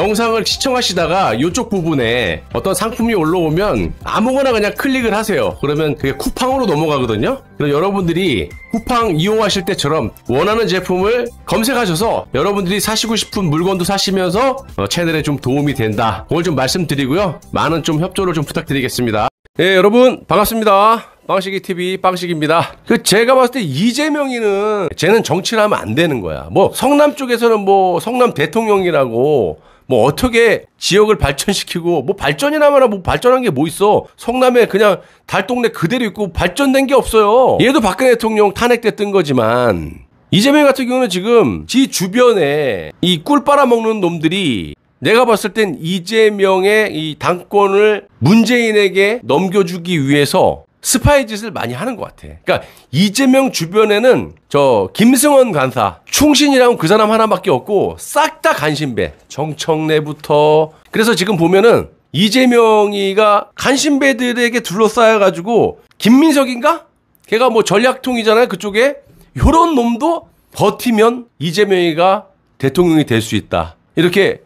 영상을 시청하시다가 이쪽 부분에 어떤 상품이 올라오면 아무거나 그냥 클릭을 하세요. 그러면 그게 쿠팡으로 넘어가거든요. 그럼 여러분들이 쿠팡 이용하실 때처럼 원하는 제품을 검색하셔서 여러분들이 사시고 싶은 물건도 사시면서 어, 채널에 좀 도움이 된다. 그걸 좀 말씀드리고요. 많은 좀 협조를 좀 부탁드리겠습니다. 예, 여러분 반갑습니다. 빵식이 TV 빵식입니다. 그 제가 봤을 때 이재명이는 쟤는 정치를 하면 안 되는 거야. 뭐 성남 쪽에서는 뭐 성남 대통령이라고 뭐 어떻게 지역을 발전시키고 뭐 발전이나마나 뭐 발전한 게 뭐 있어. 성남에 그냥 달동네 그대로 있고 발전된 게 없어요. 얘도 박근혜 대통령 탄핵 때 뜬 거지만 이재명 같은 경우는 지금 지 주변에 이 꿀 빨아먹는 놈들이 내가 봤을 땐 이재명의 이 당권을 문재인에게 넘겨주기 위해서 스파이 짓을 많이 하는 것 같아. 그러니까 이재명 주변에는 저 김승원 간사, 충신이라면 그 사람 하나밖에 없고 싹 다 간신배. 정청래부터 그래서 지금 보면은 이재명이가 간신배들에게 둘러싸여 가지고 김민석인가? 걔가 뭐 전략통이잖아요. 그쪽에 요런 놈도 버티면 이재명이가 대통령이 될 수 있다. 이렇게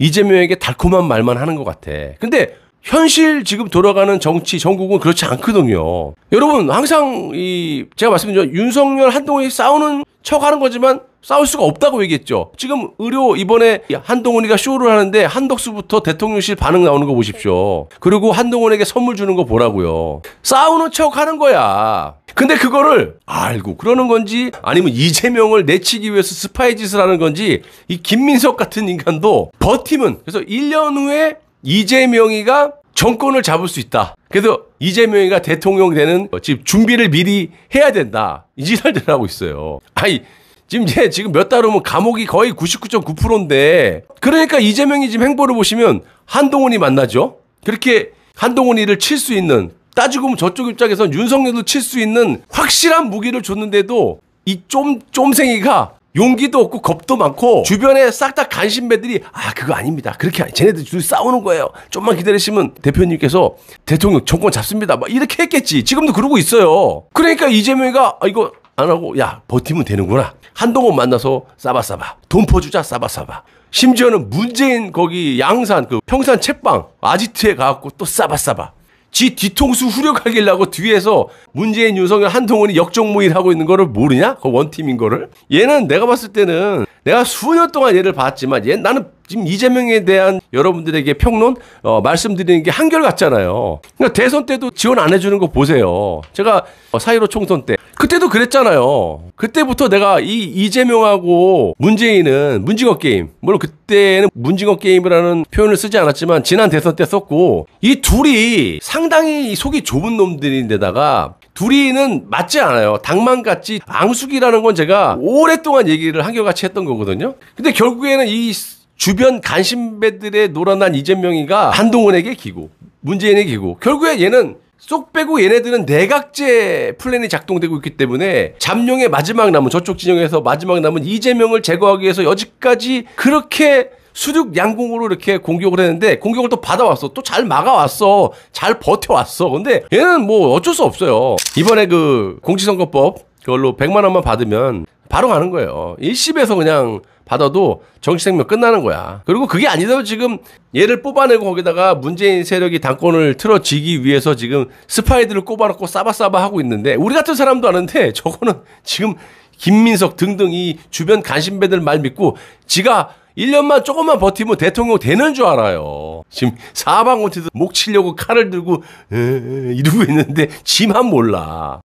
이재명에게 달콤한 말만 하는 것 같아. 근데 현실 지금 돌아가는 정치 전국은 그렇지 않거든요. 여러분 항상 이 제가 말씀드린 윤석열 한동훈이 싸우는 척하는 거지만 싸울 수가 없다고 얘기했죠. 지금 의료 이번에 한동훈이가 쇼를 하는데 한덕수부터 대통령실 반응 나오는 거 보십시오. 그리고 한동훈에게 선물 주는 거 보라고요. 싸우는 척 하는 거야. 근데 그거를 알고 그러는 건지 아니면 이재명을 내치기 위해서 스파이 짓을 하는 건지 이 김민석 같은 인간도 버티면 그래서 1년 후에 이재명이가 정권을 잡을 수 있다. 그래서 이재명이가 대통령 되는 지금 준비를 미리 해야 된다. 이 지랄들 하고 있어요. 아니 지금 이제 지금 몇 달 후면 감옥이 거의 99.9%인데 그러니까 이재명이 지금 행보를 보시면 한동훈이 만나죠. 그렇게 한동훈이를 칠 수 있는 따지고 보면 저쪽 입장에서 윤석열도 칠 수 있는 확실한 무기를 줬는데도 이 쫌, 쫌생이가 용기도 없고 겁도 많고 주변에 싹 다 간신배들이 아 그거 아닙니다. 그렇게 아니 쟤네들 둘이 싸우는 거예요. 좀만 기다리시면 대표님께서 대통령 정권 잡습니다. 막 이렇게 했겠지. 지금도 그러고 있어요. 그러니까 이재명이가 아, 이거 안 하고 야 버티면 되는구나. 한동훈 만나서 싸바싸바 돈 퍼주자 싸바싸바. 심지어는 문재인 거기 양산 그 평산 책방 아지트에 가갖고 또 싸바싸바 지 뒤통수 후려가길라고 뒤에서 문재인 윤석열 한동훈이 역정무일 하고 있는 거를 모르냐? 그 원팀인 거를? 얘는 내가 봤을 때는 내가 수년 동안 얘를 봤지만 얘 나는 지금 이재명에 대한 여러분들에게 평론 어, 말씀드리는 게 한결같잖아요. 그러니까 대선 때도 지원 안 해주는 거 보세요. 제가 어, 사이로 총선 때 그때도 그랬잖아요. 그때부터 내가 이 이재명하고 문재인은 문징어 게임. 물론 그때는 문징어 게임이라는 표현을 쓰지 않았지만 지난 대선 때 썼고 이 둘이 상당히 속이 좁은 놈들인데다가 둘이는 맞지 않아요. 당만 같지 앙숙이라는 건 제가 오랫동안 얘기를 한결같이 했던 거거든요. 근데 결국에는 이 주변 간신배들의 노란한 이재명이가 한동훈에게 기고 문재인에게 기고 결국에 얘는 쏙 빼고 얘네들은 내각제 플랜이 작동되고 있기 때문에 잠룡의 마지막 남은 저쪽 진영에서 마지막 남은 이재명을 제거하기 위해서 여지까지 그렇게 수륙 양궁으로 이렇게 공격을 했는데 공격을 또 받아왔어. 또 잘 막아왔어. 잘 버텨왔어. 근데 얘는 뭐 어쩔 수 없어요. 이번에 그 공직선거법 그걸로 100만 원만 받으면 바로 가는 거예요. 1심에서 그냥 받아도 정치생명 끝나는 거야. 그리고 그게 아니더라도 지금 얘를 뽑아내고 거기다가 문재인 세력이 당권을 틀어지기 위해서 지금 스파이들을 꼽아놓고 싸바싸바 하고 있는데 우리 같은 사람도 아는데 저거는 지금 김민석 등등 이 주변 간신배들 말 믿고 지가 1년만 조금만 버티면 대통령 되는 줄 알아요. 지금 사방온티도목 치려고 칼을 들고 이러고 있는데 지만 몰라.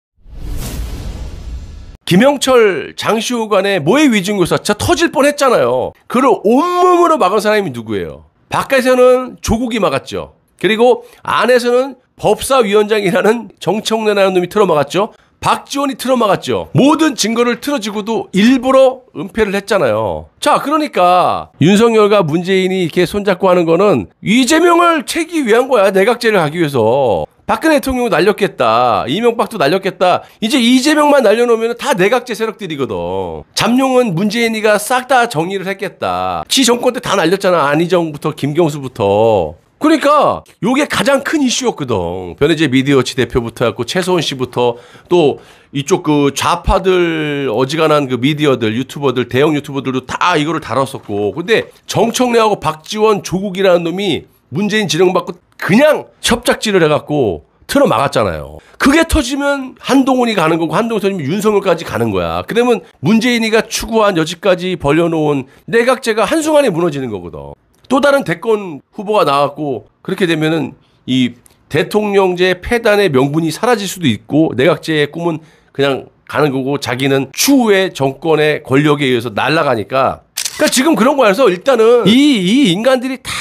김영철, 장시호 관의 모의 위증교사 진짜 터질 뻔 했잖아요. 그를 온몸으로 막은 사람이 누구예요? 밖에서는 조국이 막았죠. 그리고 안에서는 법사위원장이라는 정청래라는 놈이 틀어막았죠. 박지원이 틀어막았죠. 모든 증거를 틀어지고도 일부러 은폐를 했잖아요. 자, 그러니까 윤석열과 문재인이 이렇게 손잡고 하는 거는 이재명을 채기 위한 거야. 내각제를 하기 위해서. 박근혜 대통령도 날렸겠다. 이명박도 날렸겠다. 이제 이재명만 날려놓으면 다 내각제 세력들이거든. 잠룡은 문재인이가 싹 다 정리를 했겠다. 지 정권 때 다 날렸잖아. 안희정부터 김경수부터. 그러니까 요게 가장 큰 이슈였거든. 변혜재 미디어치 대표부터 해갖고 최소원 씨부터 또 이쪽 그 좌파들 어지간한 그 미디어들 유튜버들 대형 유튜버들도 다 이거를 다뤘었고 근데 정청래하고 박지원 조국이라는 놈이 문재인 지령받고 그냥 협작지를 해갖고 틀어 막았잖아요. 그게 터지면 한동훈이 가는 거고 한동훈 터지면 윤석열까지 가는 거야. 그러면 문재인이가 추구한 여지까지 벌려놓은 내각제가 한순간에 무너지는 거거든. 또 다른 대권 후보가 나왔고 그렇게 되면은 이 대통령제 폐단의 명분이 사라질 수도 있고 내각제의 꿈은 그냥 가는 거고 자기는 추후에 정권의 권력에 의해서 날아가니까 그러니까 지금 그런 거에서 일단은 이, 이 인간들이 다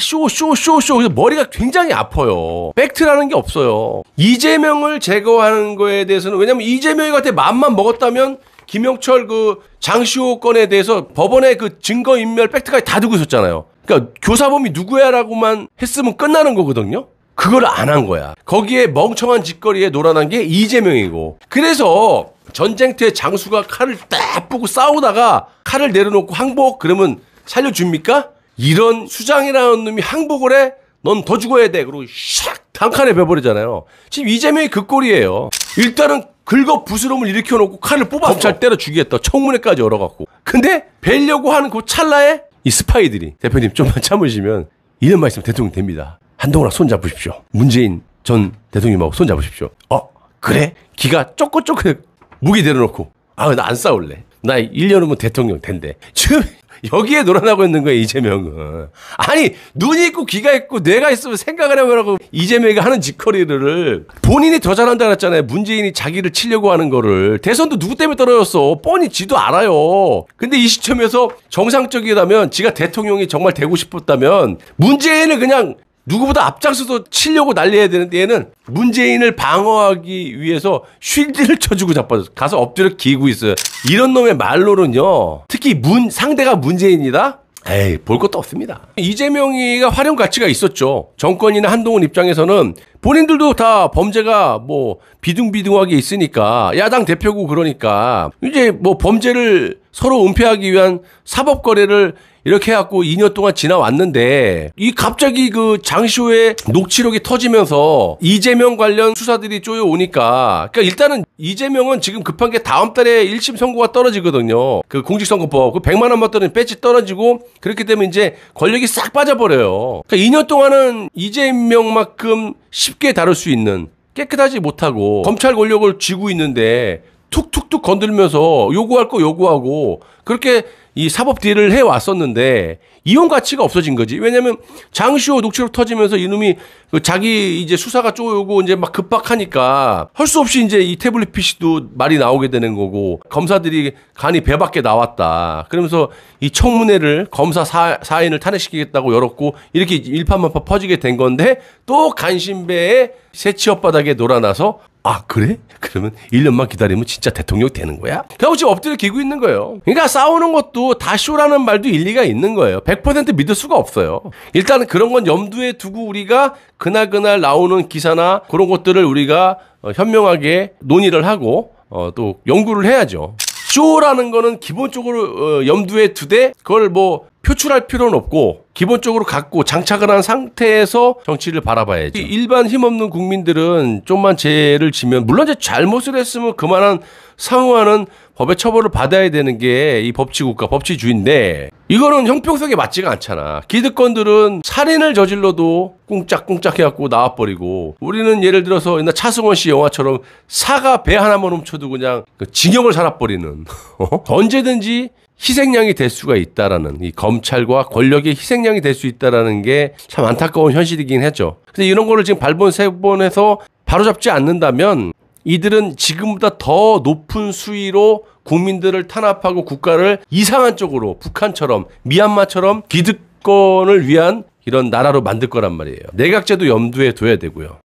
쇼, 쇼, 쇼, 쇼. 그래서 머리가 굉장히 아파요. 팩트라는 게 없어요. 이재명을 제거하는 거에 대해서는 왜냐면 이재명이 같아 맘만 먹었다면 김영철 그 장시호 건에 대해서 법원의 그 증거 인멸 팩트까지 다 두고 있었잖아요. 그러니까 교사범이 누구야라고만 했으면 끝나는 거거든요. 그걸 안 한 거야. 거기에 멍청한 짓거리에 놀아난 게 이재명이고. 그래서 전쟁터에 장수가 칼을 딱 뿌고 싸우다가 칼을 내려놓고 항복 그러면 살려줍니까? 이런 수장이라는 놈이 항복을 해? 넌 더 죽어야 돼. 그리고 샥 단칼에 베버리잖아요. 지금 이재명이 그 꼴이에요. 일단은 긁어 부스럼을 일으켜놓고 칼을 뽑아서 검찰 때려 죽이겠다. 청문회까지 열어갖고. 근데 벨려고 하는 그 찰나에 이 스파이들이 대표님 좀만 참으시면 이런 말씀 대통령 됩니다. 한동훈아 손잡으십시오. 문재인 전 대통령하고 손잡으십시오. 어? 그래? 기가 쪼끄쪼끄 무게 내려놓고 아 나 안 싸울래. 나 1년 후면 대통령 된대. 지금 여기에 놀아나고 있는 거야, 이재명은. 아니, 눈이 있고 귀가 있고 뇌가 있으면 생각을 해보라고 이재명이 하는 짓거리를 본인이 더 잘한다 그랬잖아요. 문재인이 자기를 치려고 하는 거를. 대선도 누구 때문에 떨어졌어. 뻔히 지도 알아요. 근데 이 시점에서 정상적이라면 지가 대통령이 정말 되고 싶었다면 문재인을 그냥 누구보다 앞장서서 치려고 난리해야 되는데 얘는 문재인을 방어하기 위해서 쉴드를 쳐주고 자빠져어 가서 엎드려 기고 있어요. 이런 놈의 말로는요. 특히 문 상대가 문재인이다. 에이 볼 것도 없습니다. 이재명이가 활용 가치가 있었죠. 정권이나 한동훈 입장에서는 본인들도 다 범죄가 뭐 비등비등하게 있으니까 야당 대표고 그러니까 이제 뭐 범죄를 서로 은폐하기 위한 사법 거래를 이렇게 해갖고 2년 동안 지나왔는데 이 갑자기 그 장시호의 녹취록이 터지면서 이재명 관련 수사들이 쪼여 오니까 그러니까 일단은 이재명은 지금 급한 게 다음 달에 1심 선고가 떨어지거든요. 그 공직선거법 그 100만 원받떨어 배지 떨어지고 그렇기 때문에 이제 권력이 싹 빠져버려요. 그러니까 2년 동안은 이재명만큼 쉽게 다룰 수 있는 깨끗하지 못하고 검찰 권력을 쥐고 있는데 툭툭툭 건들면서 요구할 거 요구하고 그렇게 이 사법 딜을 해 왔었는데 이혼 가치가 없어진 거지. 왜냐면 장시호 녹취록 터지면서 이놈이 그 자기 이제 수사가 쪼이고 이제 막 급박하니까 할 수 없이 이제 이 태블릿 PC도 말이 나오게 되는 거고 검사들이 간이 배 밖에 나왔다. 그러면서 이 청문회를 검사 사, 사인을 탄핵시키겠다고 열었고 이렇게 일파만파 퍼지게 된 건데 또간신배에 새치업 바닥에 놀아나서 아 그래? 그러면 1년만 기다리면 진짜 대통령 되는 거야? 그래고 지금 엎드려 기고 있는 거예요. 그러니까 싸우는 것도 다 쇼라는 말도 일리가 있는 거예요. 100% 믿을 수가 없어요. 일단 그런 건 염두에 두고 우리가 그날그날 나오는 기사나 그런 것들을 우리가 어, 현명하게 논의를 하고 어, 또 연구를 해야죠. 쇼라는 거는 기본적으로 어, 염두에 두되 그걸 뭐 표출할 필요는 없고 기본적으로 갖고 장착을 한 상태에서 정치를 바라봐야지 일반 힘없는 국민들은 좀만 죄를 지면 물론 이제 잘못을 했으면 그만한 상응하는 법의 처벌을 받아야 되는 게 이 법치국가 법치주의인데 이거는 형평성에 맞지가 않잖아. 기득권들은 살인을 저질러도 꿍짝꿍짝 해갖고 나와버리고 우리는 예를 들어서 옛날 차승원 씨 영화처럼 사과 배 하나만 훔쳐도 그냥 그 징역을 살아버리는 어? 언제든지 희생양이 될 수가 있다라는 이 검찰과 권력의 희생양이 될 수 있다라는 게 참 안타까운 현실이긴 했죠. 근데 이런 거를 지금 발본 세번에서 바로잡지 않는다면 이들은 지금보다 더 높은 수위로 국민들을 탄압하고 국가를 이상한 쪽으로 북한처럼 미얀마처럼 기득권을 위한 이런 나라로 만들 거란 말이에요. 내각제도 염두에 둬야 되고요.